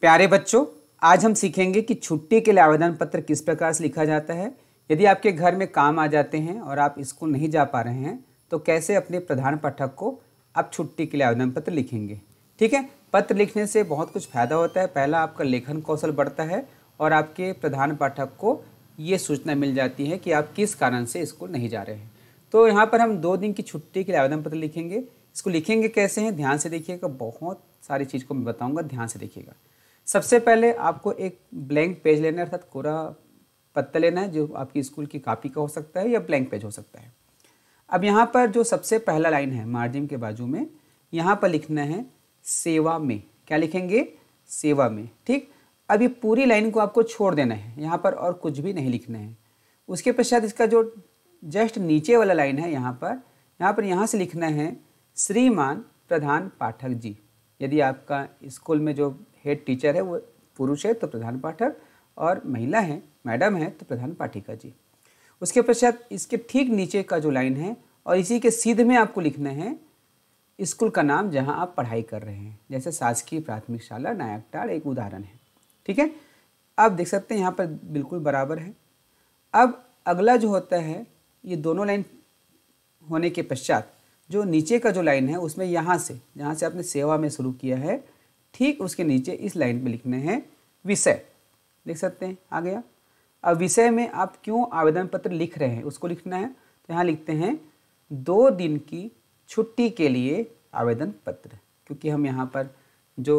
प्यारे बच्चों आज हम सीखेंगे कि छुट्टी के लिए आवेदन पत्र किस प्रकार से लिखा जाता है यदि आपके घर में काम आ जाते हैं और आप स्कूल नहीं जा पा रहे हैं तो कैसे अपने प्रधान पाठक को आप छुट्टी के लिए आवेदन पत्र लिखेंगे ठीक है पत्र लिखने से बहुत कुछ फायदा होता है पहला आपका लेखन कौशल बढ़ता है और आपके प्रधान पाठक को ये सूचना मिल जाती है कि आप किस कारण से स्कूल नहीं जा रहे हैं तो यहाँ पर हम दो दिन की छुट्टी के लिए आवेदन पत्र लिखेंगे इसको लिखेंगे कैसे हैं ध्यान से देखिएगा बहुत सारी चीज़ को मैं बताऊँगा ध्यान से देखिएगा सबसे पहले आपको एक ब्लैंक पेज लेना है अर्थात कोरा पत्ता लेना है जो आपकी स्कूल की कापी का हो सकता है या ब्लैंक पेज हो सकता है अब यहाँ पर जो सबसे पहला लाइन है मार्जिन के बाजू में यहाँ पर लिखना है सेवा में क्या लिखेंगे सेवा में ठीक अब ये पूरी लाइन को आपको छोड़ देना है यहाँ पर और कुछ भी नहीं लिखना है उसके पश्चात इसका जो जस्ट नीचे वाला लाइन है यहाँ पर यहाँ पर यहाँ से लिखना है श्रीमान प्रधान पाठक जी यदि आपका स्कूल में जो हेड टीचर है वो पुरुष है तो प्रधान पाठक और महिला है मैडम है तो प्रधान पाठिका जी उसके पश्चात इसके ठीक नीचे का जो लाइन है और इसी के सीध में आपको लिखना है स्कूल का नाम जहां आप पढ़ाई कर रहे हैं जैसे शासकीय प्राथमिक शाला नायकटाड़ एक उदाहरण है ठीक है आप देख सकते हैं यहाँ पर बिल्कुल बराबर है अब अगला जो होता है ये दोनों लाइन होने के पश्चात जो नीचे का जो लाइन है उसमें यहाँ से जहाँ से आपने सेवा में शुरू किया है ठीक उसके नीचे इस लाइन पे लिखने हैं विषय लिख सकते हैं आ गया अब विषय में आप क्यों आवेदन पत्र लिख रहे हैं उसको लिखना है तो यहाँ लिखते हैं दो दिन की छुट्टी के लिए आवेदन पत्र क्योंकि हम यहाँ पर जो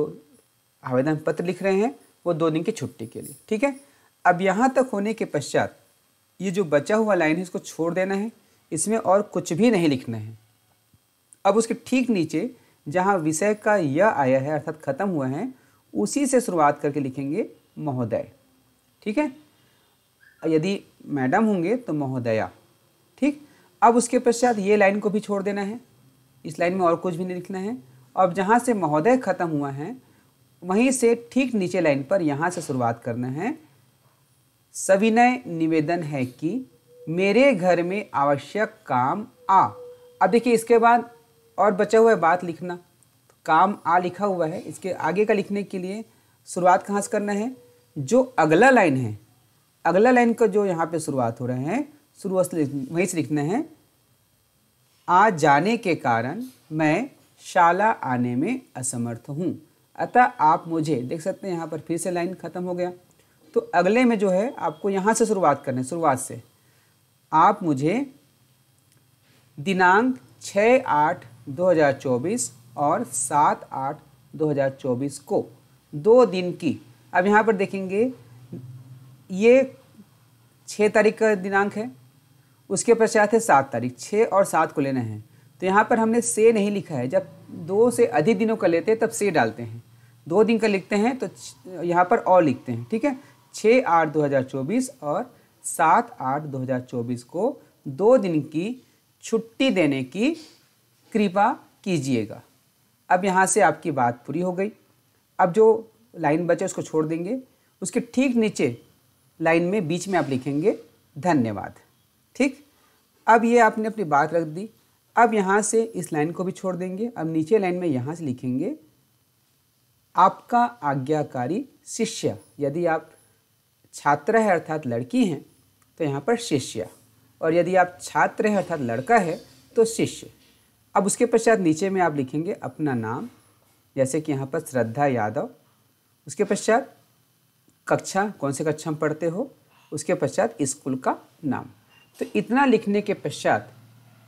आवेदन पत्र लिख रहे हैं वो दो दिन की छुट्टी के लिए ठीक है अब यहाँ तक होने के पश्चात ये जो बचा हुआ लाइन है इसको छोड़ देना है इसमें और कुछ भी नहीं लिखना है अब उसके ठीक नीचे जहाँ विषय का यह आया है अर्थात खत्म हुआ है उसी से शुरुआत करके लिखेंगे महोदय ठीक है यदि मैडम होंगे तो महोदया ठीक अब उसके पश्चात ये लाइन को भी छोड़ देना है इस लाइन में और कुछ भी नहीं लिखना है अब जहाँ से महोदय खत्म हुआ है वहीं से ठीक नीचे लाइन पर यहाँ से शुरुआत करना है सविनय निवेदन है कि मेरे घर में आवश्यक काम आ अब देखिए इसके बाद और बचा हुआ है बात लिखना काम आ लिखा हुआ है इसके आगे का लिखने के लिए शुरुआत कहाँ से करना है जो अगला लाइन है अगला लाइन का जो यहाँ पे शुरुआत हो रहे हैं शुरुआत से वहीं से लिखना है आ जाने के कारण मैं शाला आने में असमर्थ हूँ अतः आप मुझे देख सकते हैं यहाँ पर फिर से लाइन ख़त्म हो गया तो अगले में जो है आपको यहाँ से शुरुआत करना है शुरुआत से आप मुझे दिनांक छः आठ 2024 और 7 आठ 2024 को दो दिन की अब यहाँ पर देखेंगे ये छः तारीख का दिनांक है उसके पश्चात है सात तारीख छः और सात को लेना है तो यहाँ पर हमने से नहीं लिखा है जब दो से अधिक दिनों का लेते हैं तब से डालते हैं दो दिन का लिखते हैं तो यहाँ पर और लिखते हैं ठीक है छः आठ दो हज़ार चौबीस और सात आठ दो हज़ार चौबीस को दो दिन की छुट्टी देने की कृपा कीजिएगा अब यहाँ से आपकी बात पूरी हो गई अब जो लाइन बचे उसको छोड़ देंगे उसके ठीक नीचे लाइन में बीच में आप लिखेंगे धन्यवाद ठीक अब ये आपने अपनी बात रख दी अब यहाँ से इस लाइन को भी छोड़ देंगे अब नीचे लाइन में यहाँ से लिखेंगे आपका आज्ञाकारी शिष्य यदि आप छात्र है अर्थात लड़की हैं तो यहाँ पर शिष्य और यदि आप छात्र हैं अर्थात लड़का है तो शिष्य अब उसके पश्चात नीचे में आप लिखेंगे अपना नाम जैसे कि यहाँ पर श्रद्धा यादव उसके पश्चात कक्षा कौन से कक्षा में पढ़ते हो उसके पश्चात स्कूल का नाम तो इतना लिखने के पश्चात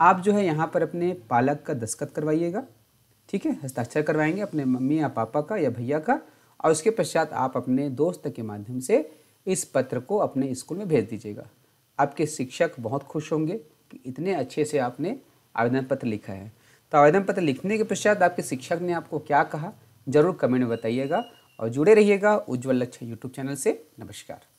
आप जो है यहाँ पर अपने पालक का दस्खत करवाइएगा ठीक है हस्ताक्षर करवाएंगे अपने मम्मी या पापा का या भैया का और उसके पश्चात आप अपने दोस्त के माध्यम से इस पत्र को अपने स्कूल में भेज दीजिएगा आपके शिक्षक बहुत खुश होंगे कि इतने अच्छे से आपने आवेदन पत्र लिखा है तो आवेदन पत्र लिखने के पश्चात आपके शिक्षक ने आपको क्या कहा जरूर कमेंट में बताइएगा और जुड़े रहिएगा उज्ज्वल लक्ष्य यूट्यूब चैनल से नमस्कार